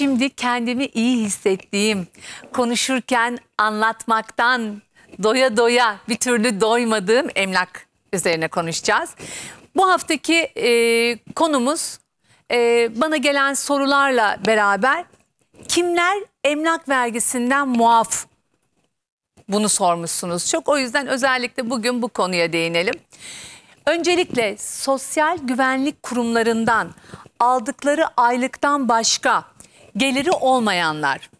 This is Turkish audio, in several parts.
Şimdi kendimi iyi hissettiğim, konuşurken anlatmaktan doya doya bir türlü doymadığım emlak üzerine konuşacağız. Bu haftaki e, konumuz e, bana gelen sorularla beraber kimler emlak vergisinden muaf bunu sormuşsunuz çok. O yüzden özellikle bugün bu konuya değinelim. Öncelikle sosyal güvenlik kurumlarından aldıkları aylıktan başka geliri olmayanlar,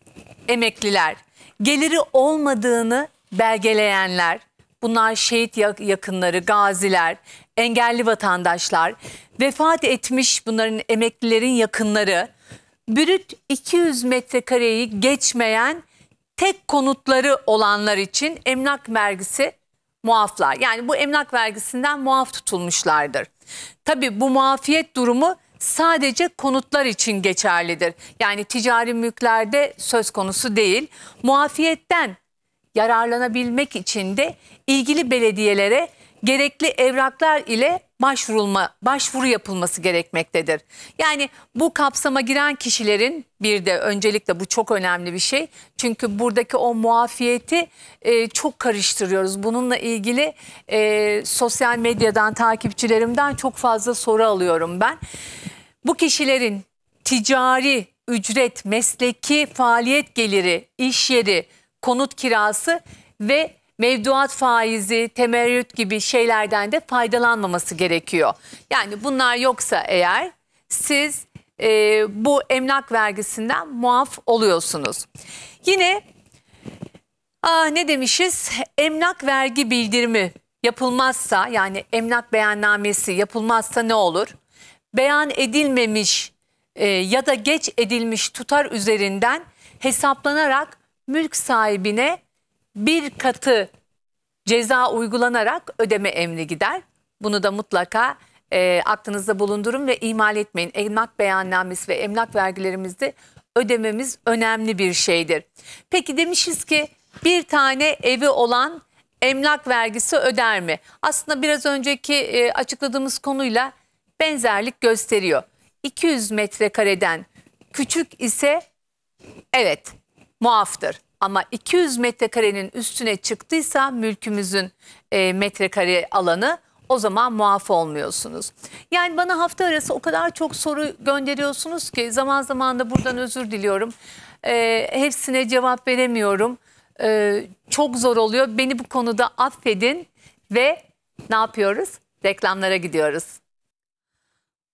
emekliler, geliri olmadığını belgeleyenler, bunlar şehit yakınları, gaziler, engelli vatandaşlar, vefat etmiş bunların emeklilerin yakınları, brüt 200 metrekareyi geçmeyen tek konutları olanlar için emlak vergisi muaflar. Yani bu emlak vergisinden muaf tutulmuşlardır. Tabii bu muafiyet durumu sadece konutlar için geçerlidir. Yani ticari mülklerde söz konusu değil. Muafiyetten yararlanabilmek için de ilgili belediyelere gerekli evraklar ile başvurulma başvuru yapılması gerekmektedir. Yani bu kapsama giren kişilerin bir de öncelikle bu çok önemli bir şey. Çünkü buradaki o muafiyeti e, çok karıştırıyoruz. Bununla ilgili e, sosyal medyadan takipçilerimden çok fazla soru alıyorum ben. Bu kişilerin ticari, ücret, mesleki faaliyet geliri, iş yeri, konut kirası ve mevduat faizi, temerrüt gibi şeylerden de faydalanmaması gerekiyor. Yani bunlar yoksa eğer siz e, bu emlak vergisinden muaf oluyorsunuz. Yine aa, ne demişiz? Emlak vergi bildirimi yapılmazsa yani emlak beyannamesi yapılmazsa ne olur? beyan edilmemiş e, ya da geç edilmiş tutar üzerinden hesaplanarak mülk sahibine bir katı ceza uygulanarak ödeme emri gider. Bunu da mutlaka e, aklınızda bulundurun ve ihmal etmeyin. Emlak beyannamesi ve emlak vergilerimizde ödememiz önemli bir şeydir. Peki demişiz ki bir tane evi olan emlak vergisi öder mi? Aslında biraz önceki e, açıkladığımız konuyla benzerlik gösteriyor. 200 metrekareden küçük ise evet muaftır. Ama 200 metrekarenin üstüne çıktıysa mülkümüzün e, metrekare alanı o zaman muaf olmuyorsunuz. Yani bana hafta arası o kadar çok soru gönderiyorsunuz ki zaman zaman da buradan özür diliyorum. E, hepsine cevap veremiyorum. E, çok zor oluyor. Beni bu konuda affedin ve ne yapıyoruz? Reklamlara gidiyoruz.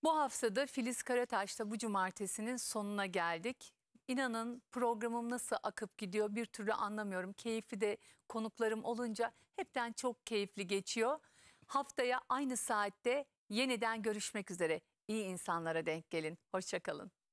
Bu haftada Filiz Karataş'ta bu cumartesinin sonuna geldik. İnanın programım nasıl akıp gidiyor bir türlü anlamıyorum. Keyifli de konuklarım olunca hepten çok keyifli geçiyor. Haftaya aynı saatte yeniden görüşmek üzere. İyi insanlara denk gelin. Hoşçakalın.